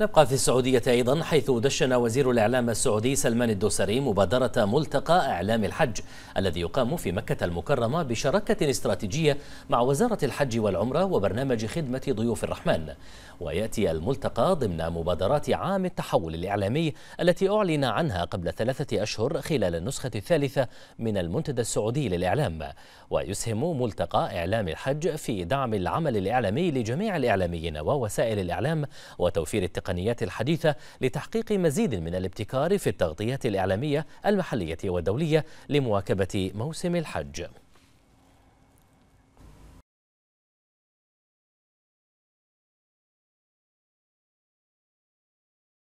نبقى في السعودية أيضا حيث دشن وزير الإعلام السعودي سلمان الدوسري مبادرة ملتقى إعلام الحج الذي يقام في مكة المكرمة بشراكة استراتيجية مع وزارة الحج والعمرة وبرنامج خدمة ضيوف الرحمن ويأتي الملتقى ضمن مبادرات عام التحول الإعلامي التي أعلن عنها قبل ثلاثة أشهر خلال النسخة الثالثة من المنتدى السعودي للإعلام ويسهم ملتقى إعلام الحج في دعم العمل الإعلامي لجميع الإعلاميين ووسائل الإعلام وتوفير التقنية والتقنيات الحديثة لتحقيق مزيد من الابتكار في التغطية الإعلامية المحلية والدولية لمواكبة موسم الحج